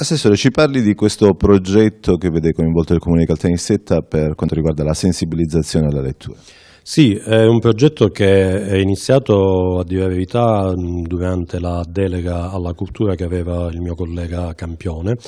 Assessore, ci parli di questo progetto che vede coinvolto il Comune di Caltanissetta per quanto riguarda la sensibilizzazione alla lettura. Sì, è un progetto che è iniziato a dire la verità durante la delega alla cultura che aveva il mio collega Campione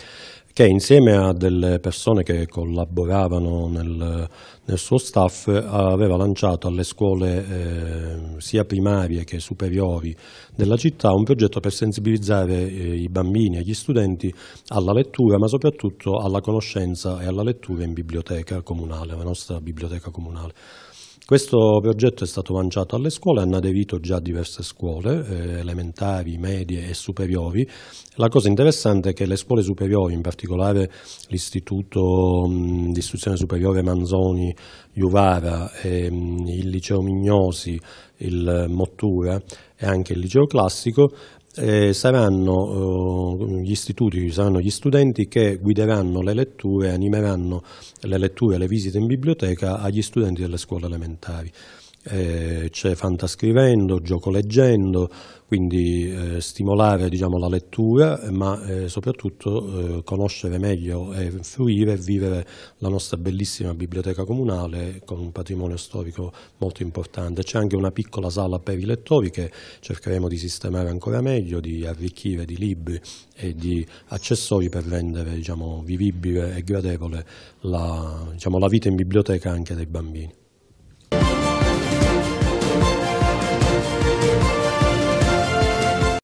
che insieme a delle persone che collaboravano nel, nel suo staff aveva lanciato alle scuole eh, sia primarie che superiori della città un progetto per sensibilizzare eh, i bambini e gli studenti alla lettura ma soprattutto alla conoscenza e alla lettura in biblioteca comunale, la nostra biblioteca comunale. Questo progetto è stato lanciato alle scuole, hanno aderito già diverse scuole, eh, elementari, medie e superiori. La cosa interessante è che le scuole superiori, in particolare l'Istituto mm, di Istruzione Superiore Manzoni Juvara, ehm, il Liceo Mignosi, il Mottura e anche il Liceo Classico, eh, saranno eh, gli istituti, saranno gli studenti che guideranno le letture, animeranno le letture, le visite in biblioteca agli studenti delle scuole elementari eh, c'è fantascrivendo, gioco leggendo, quindi eh, stimolare diciamo, la lettura, ma eh, soprattutto eh, conoscere meglio e eh, fruire e vivere la nostra bellissima biblioteca comunale con un patrimonio storico molto importante. C'è anche una piccola sala per i lettori che cercheremo di sistemare ancora meglio, di arricchire di libri e di accessori per rendere diciamo, vivibile e gradevole la, diciamo, la vita in biblioteca anche dei bambini.